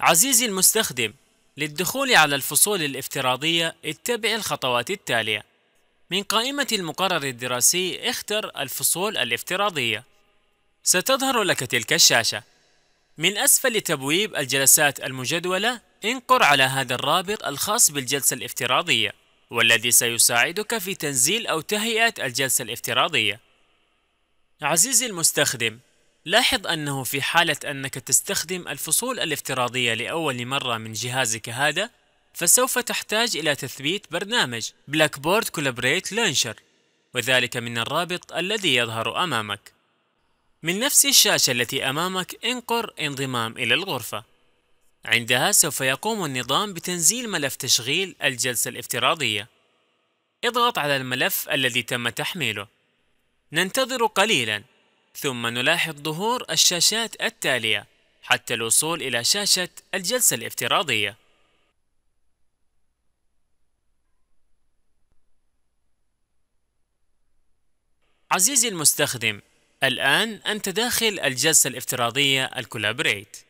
عزيزي المستخدم للدخول على الفصول الافتراضية اتبع الخطوات التالية من قائمة المقرر الدراسي اختر الفصول الافتراضية ستظهر لك تلك الشاشة من أسفل تبويب الجلسات المجدولة انقر على هذا الرابط الخاص بالجلسة الافتراضية والذي سيساعدك في تنزيل أو تهيئة الجلسة الافتراضية عزيزي المستخدم لاحظ أنه في حالة أنك تستخدم الفصول الافتراضية لأول مرة من جهازك هذا فسوف تحتاج إلى تثبيت برنامج Blackboard Collaborate Launcher وذلك من الرابط الذي يظهر أمامك من نفس الشاشة التي أمامك انقر انضمام إلى الغرفة عندها سوف يقوم النظام بتنزيل ملف تشغيل الجلسة الافتراضية اضغط على الملف الذي تم تحميله ننتظر قليلاً ثم نلاحظ ظهور الشاشات التالية حتى الوصول إلى شاشة الجلسة الافتراضية عزيزي المستخدم الآن أنت داخل الجلسة الافتراضية الكولابريت